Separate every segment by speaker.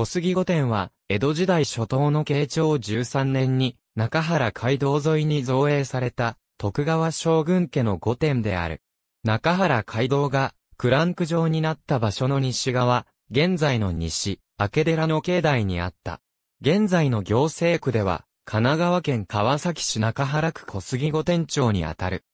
Speaker 1: 小杉御殿は、江戸時代初頭の慶長13年に、中原街道沿いに造営された、徳川将軍家の御殿である。中原街道が、クランク状になった場所の西側、現在の西、明寺の境内にあった。現在の行政区では、神奈川県川崎市中原区小杉御殿町にあたる。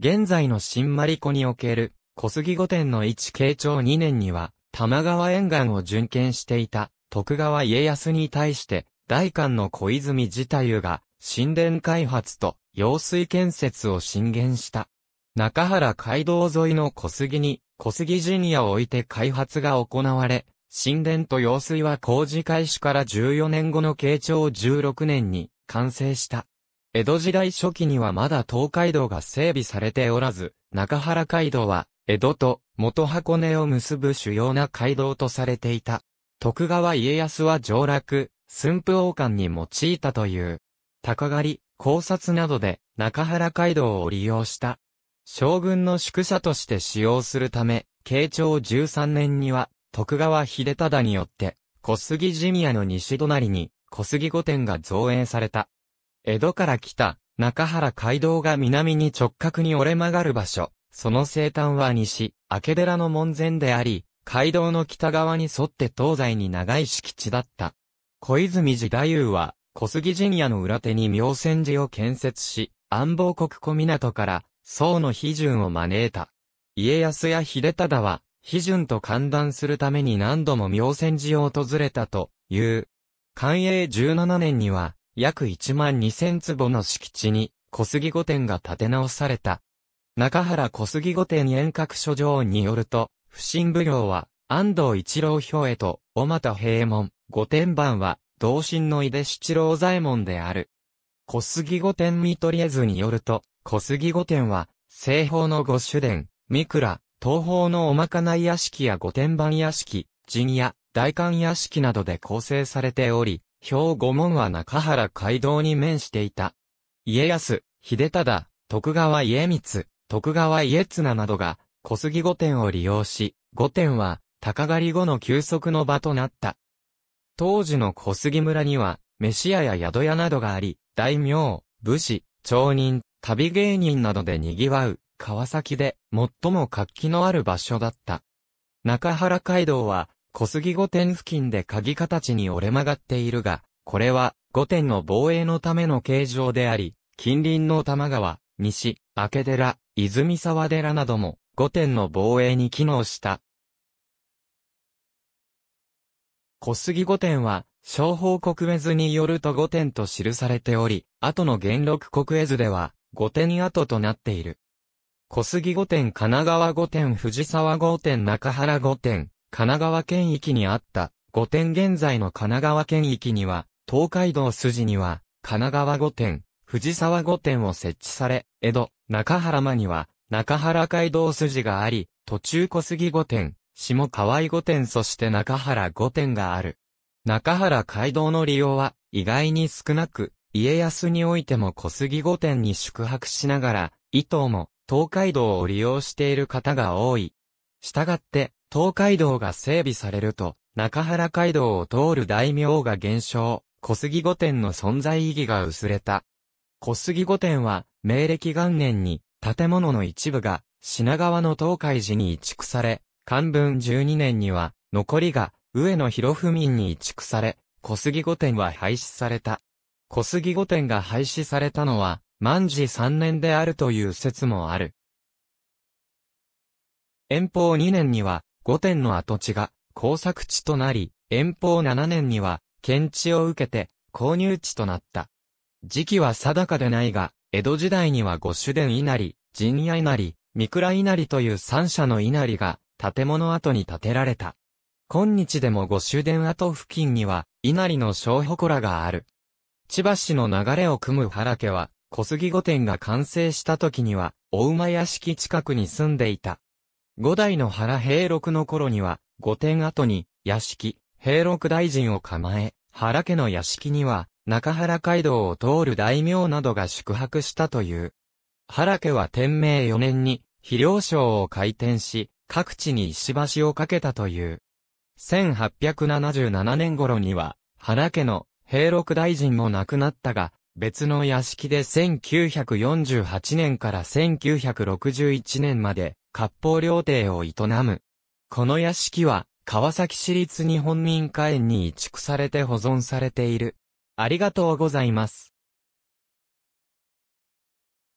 Speaker 1: 現在の新丸子における、小杉御殿の一慶長2年には、玉川沿岸を巡検していた、徳川家康に対して、大官の小泉自体が、神殿開発と、用水建設を進言した。中原街道沿いの小杉に、小杉ジニアを置いて開発が行われ、神殿と用水は工事開始から14年後の慶長16年に完成した。江戸時代初期にはまだ東海道が整備されておらず、中原街道は江戸と元箱根を結ぶ主要な街道とされていた。徳川家康は上洛、駿府王冠に用いたという、鷹狩り、考察などで中原街道を利用した。将軍の宿舎として使用するため、慶長13年には、徳川秀忠によって、小杉ジミの西隣に、小杉御殿が造園された。江戸から来た、中原街道が南に直角に折れ曲がる場所、その西端は西、明寺の門前であり、街道の北側に沿って東西に長い敷地だった。小泉寺太夫は、小杉陣屋の裏手に妙泉寺を建設し、安房国小港から、宋の批准を招いた。家康や秀忠は、批准と勘断するために何度も妙泉寺を訪れたという。寛永17年には、約1万2000坪の敷地に、小杉御殿が建て直された。中原小杉御殿遠隔所上によると、不審奉行は、安藤一郎兵衛と、ま又平門、御殿番は、同心の井出七郎左衛門である。小杉御殿見取り図によると、小杉御殿は、西方の御主殿、三倉、東方のおまかない屋敷や御殿番屋敷、陣屋、大官屋敷などで構成されており、兵五門は中原街道に面していた。家康、秀忠、徳川家光、徳川家綱などが、小杉御殿を利用し、御殿は、鷹狩り後の休息の場となった。当時の小杉村には、飯屋や宿屋などがあり、大名、武士、町人、旅芸人などで賑わう、川崎で、最も活気のある場所だった。中原街道は、小杉御殿付近で鍵形に折れ曲がっているが、これは、御殿の防衛のための形状であり、近隣の玉川、西、明寺、泉沢寺なども、5点の防衛に機能した。小杉御殿は、小法国絵図によると御殿と記されており、後の元禄国絵図では、御殿跡となっている。小杉御殿神奈川御殿藤沢御殿中原御殿、神奈川県域にあった、御殿現在の神奈川県域には、東海道筋には、神奈川御殿、藤沢御殿を設置され、江戸、中原間には、中原街道筋があり、途中小杉御殿、下河合御殿そして中原御殿がある。中原街道の利用は意外に少なく、家康においても小杉御殿に宿泊しながら、伊東も東海道を利用している方が多い。したがって、東海道が整備されると、中原街道を通る大名が減少、小杉御殿の存在意義が薄れた。小杉御殿は、明暦元年に、建物の一部が品川の東海寺に移築され、漢文12年には残りが上野広府民に移築され、小杉御殿は廃止された。小杉御殿が廃止されたのは万治3年であるという説もある。遠方2年には御殿の跡地が工作地となり、遠方7年には検地を受けて購入地となった。時期は定かでないが、江戸時代には御主殿稲荷、陣屋稲荷、三倉稲荷という三社の稲荷が建物跡に建てられた。今日でも御主殿跡付近には稲荷の小祠がある。千葉市の流れを組む原家は小杉御殿が完成した時には大馬屋敷近くに住んでいた。五代の原平六の頃には御殿跡に屋敷、平六大臣を構え、原家の屋敷には中原街道を通る大名などが宿泊したという。原家は天明4年に、肥料省を開店し、各地に石橋を架けたという。1877年頃には、原家の平六大臣も亡くなったが、別の屋敷で1948年から1961年まで、割烹料亭を営む。この屋敷は、川崎市立日本民家園に移築されて保存されている。ありがとうございます。